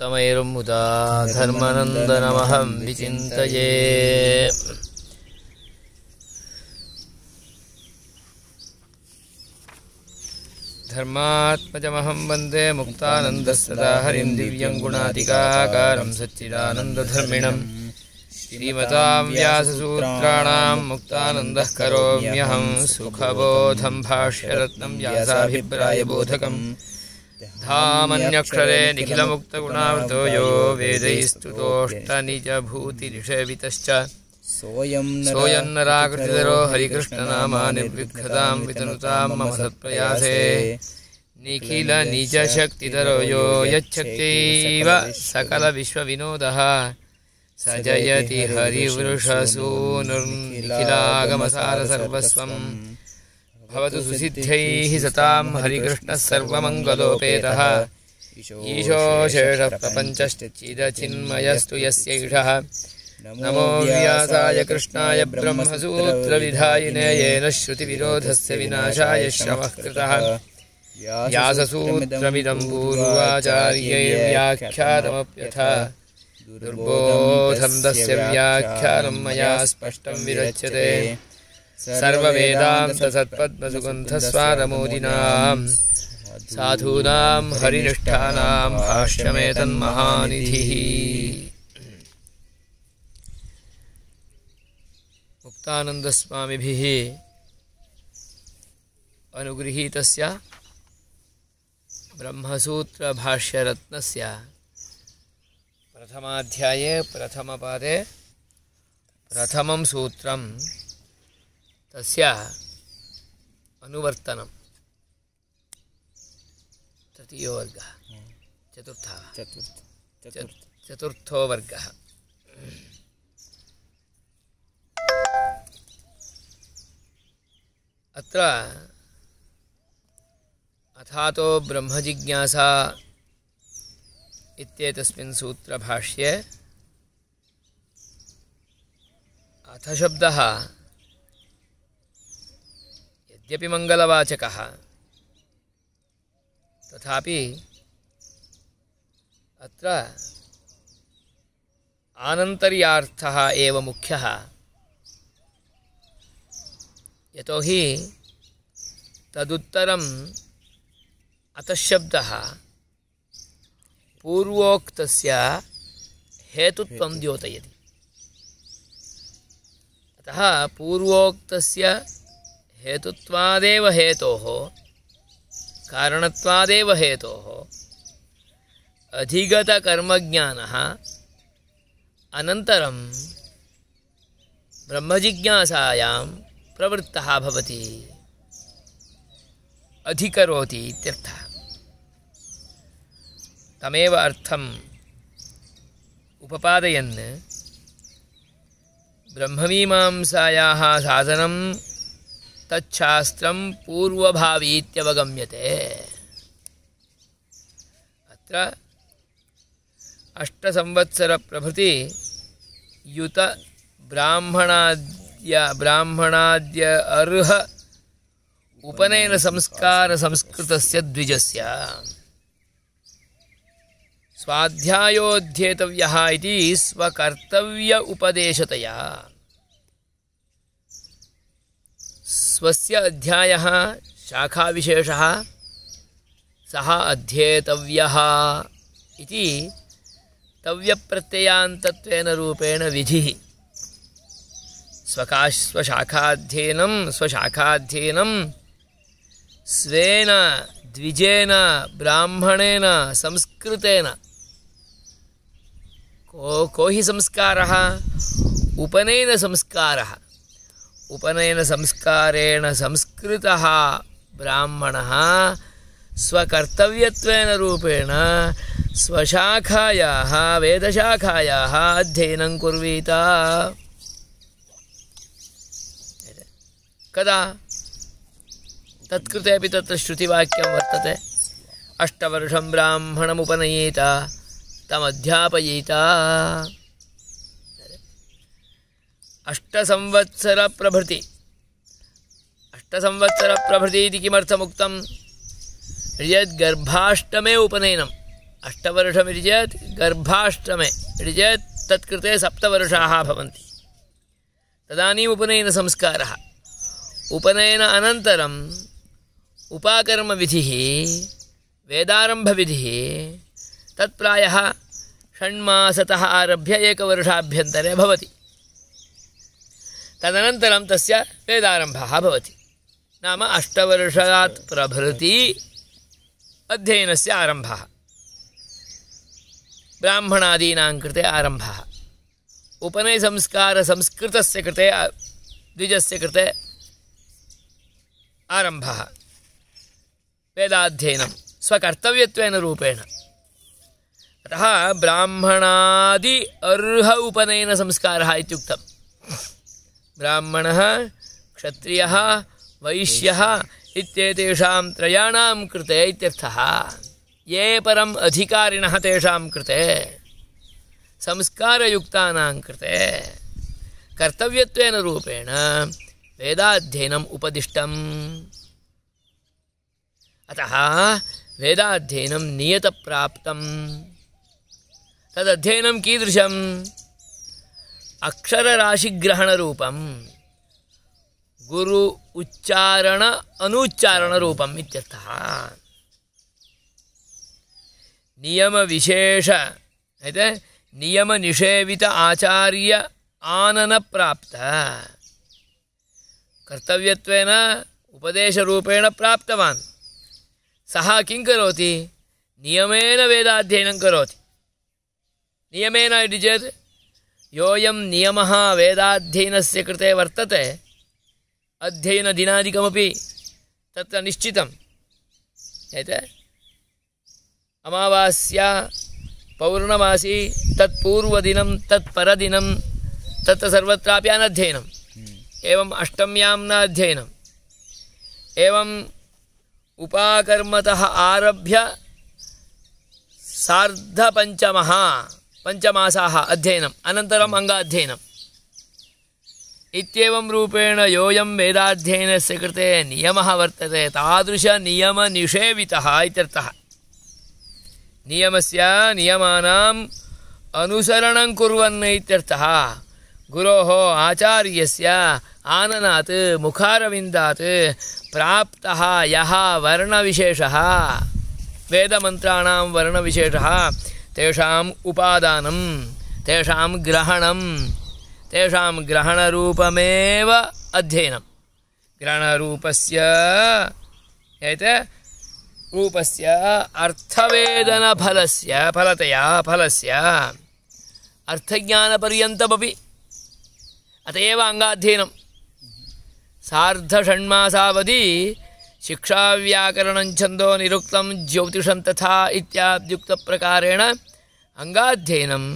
तमैर्मुदा धर्मनन्दनमहं विचिन्तये धर्मात्मजमहं वन्दे मुक्तानन्दसदा हरिं दिव्यं गुणादिकाकारं सच्चिदानन्दधर्मिणं श्रीमतां व्याससूत्राणां मुक्तानन्दः करोम्यहं सुखबोधं भाष्यरत्नं व्यासाभिप्रायबोधकम् धामन्यक्षरे निखिलमुक्तगुणा सोऽयन्नराकृतिधरो हरिकृष्णनामा निर्विघ्नतां वितनुतां सत्प्रयासे निखिलनिजशक्तिधरो यो यच्छक्तिव सकलविश्वविनोदः स जयति हरिवृषसूनुर्निखिलागमसारसर्वस्वम् भवतु सुसिद्ध्यैः सतां हरिकृष्णः सर्वमङ्गलोपेतः ईशो शेषप्रपञ्चश्चिदचिन्मयस्तु यस्यैषः नमो व्यासाय कृष्णाय ब्रह्मसूत्रविधायिने येन श्रुतिविरोधस्य विनाशाय श्रमः कृतः व्याससूत्रमिदं पूर्वाचार्यैर्व्याख्यातमप्यथ दुर्बोधं व्याख्यानं मया स्पष्टं विरच्यते सर्ववेदान्तसत्पद्मसुगन्धस्वारमोदिनाम् साधूनां हरिनिष्ठानां भाष्यमेतन्महानिधिः मुक्तानन्दस्वामिभिः अनुगृहीतस्य ब्रह्मसूत्रभाष्यरत्नस्य प्रथमाध्याये प्रथमपादे प्रथमं तस्याः अनुवर्तनं तृतीयो वर्गः चतुर्थः चतुर्थ चतुर्थो वर्गः अत्र अथातो ब्रह्मजिज्ञासा इत्येतस्मिन् सूत्रभाष्ये अथशब्दः यद्यपि मंगलवाचक तथा अत्र आनन्तर्यार्थः एव मुख्यः यतोहि तदुत्तरम् अतशब्दः पूर्वोक्तस्य हेतुत्वं द्योतयति अतः पूर्वोक्तस्य हेतुत्वादेव हेतो हो कारणत्वादेव हेतो हो अधिगत कर्मज्ञान अनंतरम ब्रह्मजिज्ञासायां प्रवृत्तः भवति अधिकरोति इत्यर्थः तमेव अर्थम् उपपादयन् ब्रह्ममीमांसायाः साधनं तच्छास्त्रं अष्ट संवत्सर प्रभृति युत ब्राह्मणाद्य ब्राह्मणाद्य अर्ह संस्कृत द्विज से स्वाध्याय स्वकर्तव्य उपदेशतया स्वस्य अध्यायः शाखाविशेषः सः अध्येतव्यः इति तव्यप्रत्ययान्तत्वेन रूपेण विधिः स्वकाश स्वशाखाध्ययनं स्वशाखाध्ययनं स्वेन द्विजेन ब्राह्मणेन संस्कृतेन को को हि संस्कारः उपनयनसंस्कारः उपनयन उपनयनसंस्कारेण संस्कृत ब्राह्मण स्वकर्तव्यत्वेन रूपेण स्वशाखायाः वेदशाखायाः अध्ययनं कुर्वीत कदा तत्कृते अपि तत्र श्रुतिवाक्यं वर्तते अष्टवर्षं ब्राह्मणमुपनयेत तमध्यापयेत प्रभृति अष्टसंवत्सरप्रभृति अष्टसंवत्सरप्रभृति इति किमर्थमुक्तं यद् गर्भाष्टमे उपनयनम् अष्टवर्षमिति चेत् गर्भाष्टमे इति चेत् तत्कृते सप्तवर्षाः भवन्ति उपनयन उपनयनसंस्कारः उपनयन विधि वेदारंभ विधि तत्प्रायः षण्मासतः आरभ्य एकवर्षाभ्यन्तरे भवति तदनन्तरं तस्य वेदारम्भः भवति नाम अष्टवर्षात् प्रभृति अध्ययनस्य आरम्भः ब्राह्मणादीनां कृते आरम्भः उपनयसंस्कारसंस्कृतस्य कृते द्विजस्य कृते आरम्भः वेदाध्ययनं स्वकर्तव्यत्वेन रूपेण अतः ब्राह्मणादि अर्ह उपनयनसंस्कारः इत्युक्तम् ब्राह्मण क्षत्रिय वैश्य इत्येतेषां कृते ये परम् अधिकारिणः तेषां कृते संस्कारयुक्तानां कृते कर्तव्यत्वेन रूपेण वेदाध्ययनम् उपदिष्टम् अतः वेदाध्ययनं नियतप्राप्तं तदध्ययनं कीदृशम् అక్షరరాశిగ్రహణ రూపం గురు ఉచ్చారణ అనూచ్చారణ రూపం ఇత్యర్థ నియమ విశేష అయితే నియమ నిషేవిత ఆచార్య ఆనన ప్రాప్త కర్తవ్యత్వేన ఉపదేశరూపేణ ప్రాప్తవాన్ సహ కిం కరోతి నియమేన వేదాధ్యయనం కరోతి నియమేన ఇది చేత్ योऽयं नियमः वेदाध्ययनस्य कृते वर्तते अध्ययनदिनादिकमपि तत्र निश्चितं यत् अमावास्या पौर्णमासी तत्पूर्वदिनं तत्परदिनं तत्र सर्वत्रापि अनध्ययनम् हम्म। एवम् अष्टम्यां न अध्ययनम् एवम् उपाकर्मतः आरभ्य सार्धपञ्चमः पञ्चमासाः अध्ययनम् अनन्तरम् hmm. अङ्गाध्ययनम् इत्येवं रूपेण योऽयं वेदाध्ययनस्य कृते नियमः वर्तते तादृशनियमनिषेवितः इत्यर्थः नियमस्य नियमानाम् अनुसरणं कुर्वन् इत्यर्थः गुरोः आचार्यस्य आननात् मुखारविन्दात् प्राप्तः यः वर्णविशेषः वेदमन्त्राणां वर्णविशेषः तेषाम् उपादानं तेषां ग्रहणं तेषां ग्रहणरूपमेव अध्ययनं ग्रहणरूपस्य यत् रूपस्य अर्थवेदनफलस्य फलतया फलस्य अर्थज्ञानपर्यन्तमपि अत एव अङ्गाध्ययनं सार्धषण्मासावधि शिक्षाव्याकरणं छन्दो निरुक्त ज्योतिषं तथा इत्याद्युक्तप्रकारेण अङ्गाध्ययनम्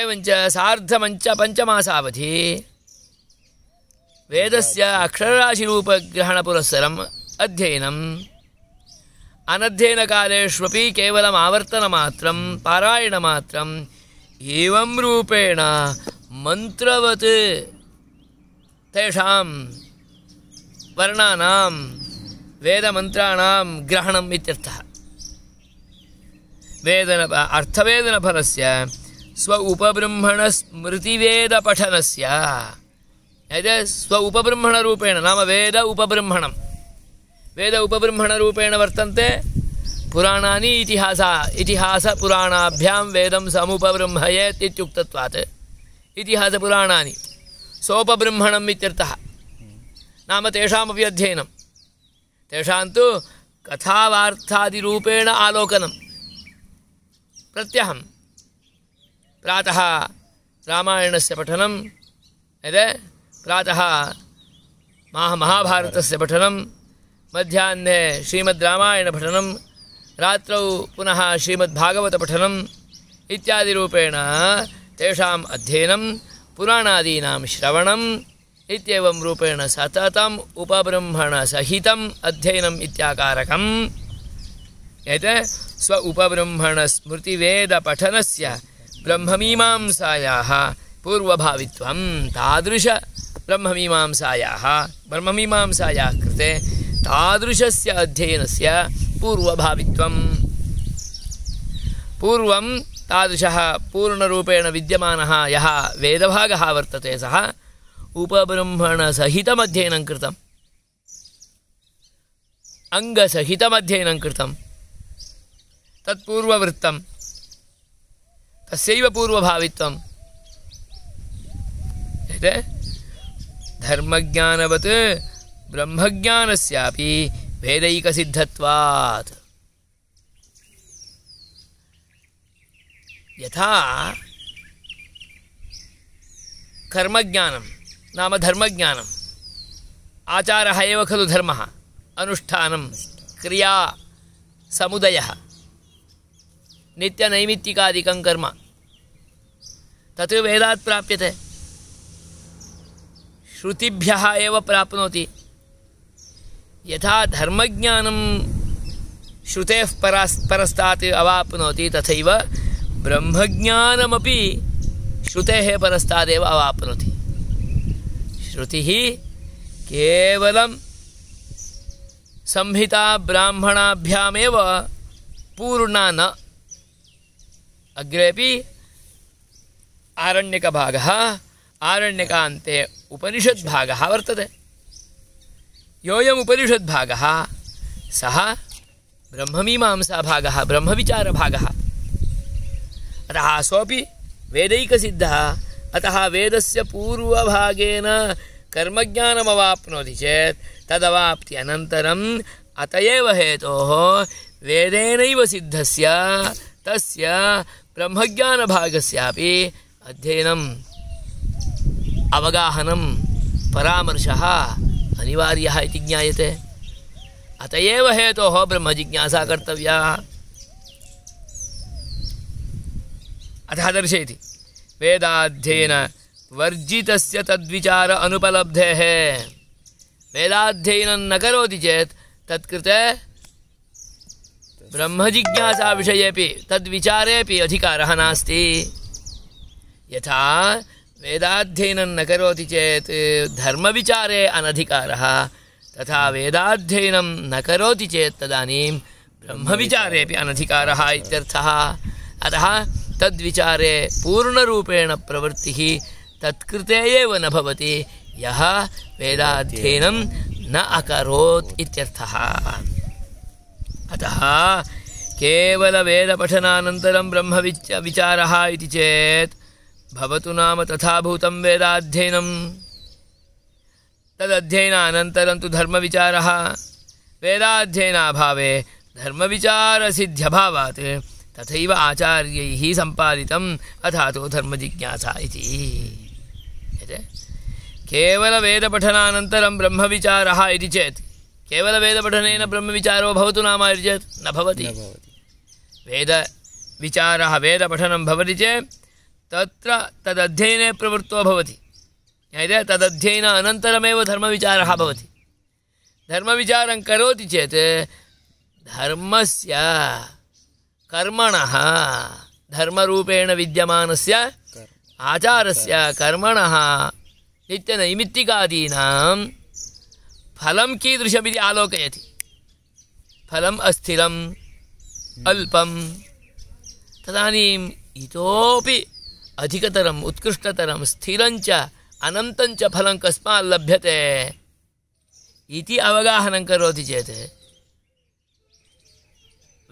एवञ्च सार्धमञ्च पञ्चमासावधि वेदस्य अक्षरराशिरूपग्रहणपुरस्सरम् अध्ययनम् अनध्ययनकालेष्वपि केवलम् आवर्तनमात्रं पारायणमात्रम् एवं रूपेण मन्त्रवत् तेषां वर्णानां वेदमन्त्राणां ग्रहणम् इत्यर्थः वेदन अर्थवेदनफलस्य स्व उपब्रह्मणस्मृतिवेदपठनस्य यद् स्व उपब्रह्मणरूपेण नाम वेद उपब्रह्मणं वेद उपब्रह्मणरूपेण वर्तन्ते पुराणानि इतिहासा इतिहासपुराणाभ्यां वेदं समुपब्रह्मयेत् इत्युक्तत्वात् इतिहासपुराणानि सोपब्रह्मणम् इत्यर्थः नाम तेषामपि अध्ययनं तेषां तु कथावार्थादिरूपेण आलोकनं प्रत्यहं प्रातः रामायणस्य पठनं यदे प्रातः महा महाभारतस्य पठनं मध्याह्ने श्रीमद्रामायणपठनं रात्रौ पुनः श्रीमद्भागवतपठनम् इत्यादिरूपेण तेषाम् अध्ययनं पुराणादीनां श्रवणं इत्येवं रूपेण सततम् उपब्रह्मणसहितम् अध्ययनम् इत्याकारकम् यत् स्व उपब्रह्मणस्मृतिवेदपठनस्य ब्रह्ममीमांसायाः पूर्वभावित्वं तादृश ब्रह्ममीमांसायाः ब्रह्ममीमांसायाः कृते तादृशस्य अध्ययनस्य पूर्वभावित्वं पूर्वं तादृशः पूर्णरूपेण विद्यमानः यः वेदभागः वर्तते सः उपब्रह्मणसहितमध्ययनं कृतम् अङ्गसहितमध्ययनं कृतं तत्पूर्ववृत्तं तस्यैव पूर्वभावित्वं धर्मज्ञानवत् ब्रह्मज्ञानस्यापि वेदैकसिद्धत्वात् यथा कर्मज्ञानं नाम धर्मज्ञानम् आचारः एव खलु धर्मः अनुष्ठानं क्रिया समुदयः नित्यनैमित्तिकादिकं कर्म तत् वेदात् प्राप्यते श्रुतिभ्यः एव प्राप्नोति यथा धर्मज्ञानं श्रुतेः परास् परस्तात् अवाप्नोति तथैव ब्रह्मज्ञानमपि श्रुतेः परस्तादेव अवाप्नोति श्रुति केवल संहिता ब्राह्मणाभ्यामेव पूर्णा न अग्रेपि आरण्यकभागः आरण्यकान्ते उपनिषद्भागः वर्तते योऽयमुपनिषद्भागः ब्रह्म विचार भाग अतः सोऽपि वेदैकसिद्धः अतः वेदस्य पूर्वभागेन कर्मज्ञानमवाप्नोति चेत् तदवाप्ति अनन्तरम् अत एव हेतोः वेदेनैव सिद्धस्य तस्य ब्रह्मज्ञानभागस्यापि अध्ययनम् अवगाहनं परामर्शः अनिवार्यः इति ज्ञायते अत एव हेतोः ब्रह्मजिज्ञासा कर्तव्या अतः दर्शयति वेदाध्ययन वर्जित तद्विचार अनुपलब्धे वेदाध्ययन न करोति चेत तत्कृते ब्रह्मजिज्ञासा तद्विचारे भी अधिकार नास्ति यथा वेदाध्ययन न करोति धर्म विचारे अनधिकार तथा वेदाध्ययन न करोति चेत् तदानीं ब्रह्मविचारेपि अनधिकारः इत्यर्थः अतः तद्विचारे पूर्णरूपेण प्रवृत्ति तत्कृते एव न भवति यः वेदाध्ययनं न अकरोत् इत्यर्थः अतः केवलवेदपठनानन्तरं ब्रह्मविच विचारः इति चेत् भवतु नाम तथा भूतं वेदाध्ययनं तदध्ययनानन्तरं तु धर्मविचारः वेदाध्ययनाभावे धर्मविचारसिद्ध्यभावात् तथा आचार्य संपादित अथा तो धर्म तथैव केवल वेद पठनान ब्रह्म विचार चेत केवल वेद पठन ब्रह्म विचारो भवतु नाम चेत चेत् न भवति वेद पठन भवति चेत तत्र तदध्ययने प्रवृत्तो भवति ज्ञायते तदध्ययन अनन्तरमेव धर्मविचारः भवति धर्मविचारं करोति चेत् धर्मस्य कर्मणः धर्मरूपेण विद्यमानस्य से कर्मणः नित्यनैमित्तिकादीनां फलं कीदृशमिति आलोकयति फलम् अस्थिरम् अल्पं तदानीम् इतोपि अधिकतरम् उत्कृष्टतरं स्थिरञ्च अनन्तञ्च फलं कस्माल्लभ्यते इति अवगाहनं करोति चेत्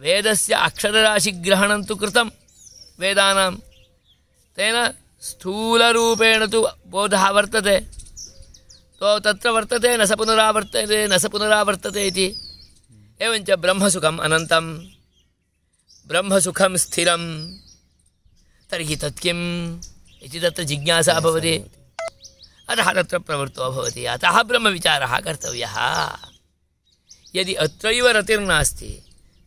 वेदस्य अक्षरराशिग्रहणं तु कृतं वेदानां तेन स्थूलरूपेण तु बोधः वर्तते तो तत्र वर्तते न स पुनरावर्तते न स पुनरावर्तते इति एवञ्च ब्रह्मसुखम् अनन्तं ब्रह्मसुखं स्थिरं तर्हि तत् किम् इति तत्र जिज्ञासा भवति अतः तत्र प्रवृत्तो भवति अतः ब्रह्मविचारः कर्तव्यः यदि अत्रैव रतिर्नास्ति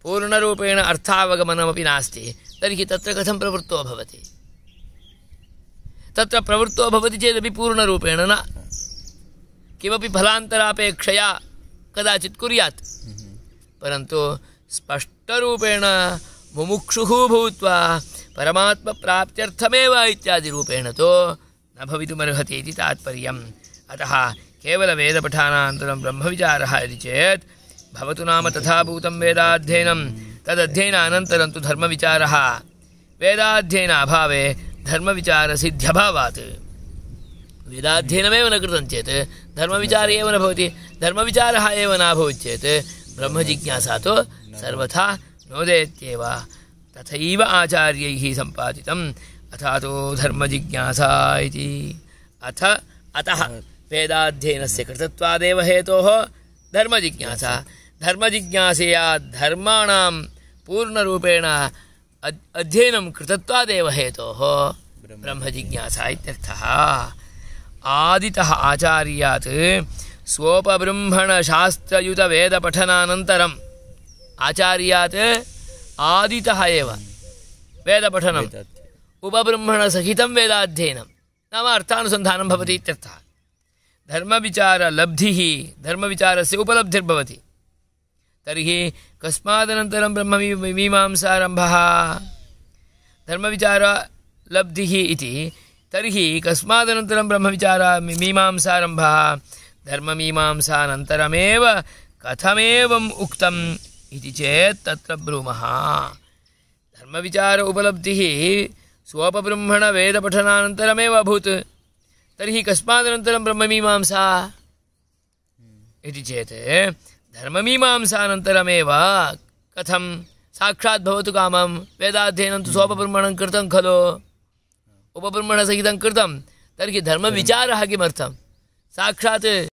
पूर्णरूपेण अर्थावगमनमपि नास्ति तर्हि तत्र कथं प्रवृत्तो भवति तत्र प्रवृत्तो भवति चेदपि पूर्णरूपेण न किमपि फलान्तरापेक्षया कदाचित् कुर्यात् परन्तु स्पष्टरूपेण मुमुक्षुः भूत्वा परमात्मप्राप्त्यर्थमेव इत्यादिरूपेण तो न भवितुमर्हति इति तात्पर्यम् अतः केवलवेदपठानान्तरं ब्रह्मविचारः यदि चेत् भवतु नाम तथा भूतं वेदाध्ययनं तदध्ययनानन्तरं तु धर्मविचारः वेदाध्ययनाभावे धर्मविचारसिद्ध्यभावात् वेदाध्ययनमेव न कृतं चेत् धर्मविचारः एव न भवति धर्मविचारः एव न भवति चेत् ब्रह्मजिज्ञासा तु सर्वथा नोदेत्येव तथैव आचार्यैः सम्पादितम् अथा तु धर्मजिज्ञासा इति अथ अतः वेदाध्ययनस्य कृतत्वादेव हेतोः धर्मजिज्ञासा धर्मजिज्ञासया धर्माणां पूर्णरूपेण अध्ययनं कृतत्वादेव हेतोः ब्रह्मजिज्ञासा इत्यर्थः आदितः आचार्यात् स्वोपब्रह्मणशास्त्रयुतवेदपठनानन्तरम् आचार्यात् आदितः एव वेदपठनम् उपब्रह्मणसहितं वेदाध्ययनं नाम अर्थानुसन्धानं भवति इत्यर्थः धर्मविचारलब्धिः धर्मविचारस्य उपलब्धिर्भवति तर्हि कस्मादनन्तरं ब्रह्ममीमांसारम्भः धर्मविचारलब्धिः इति तर्हि कस्मादनन्तरं ब्रह्मविचारमीमांसारम्भः धर्ममीमांसानन्तरमेव कथमेवम् उक्तम् इति चेत् तत्र ब्रूमः धर्मविचार उपलब्धिः स्वोपब्रह्मणवेदपठनानन्तरमेव अभूत् तर्हि कस्मादनन्तरं ब्रह्ममीमांसा इति चेत् धर्ममीमांसानन्तरमेव कथं साक्षात् भवतु कामं वेदाध्ययनं तु सोपब्रह्मणं कृतं खलु उपब्रह्मणसहितं कृतं तर्हि धर्मविचारः किमर्थं साक्षात्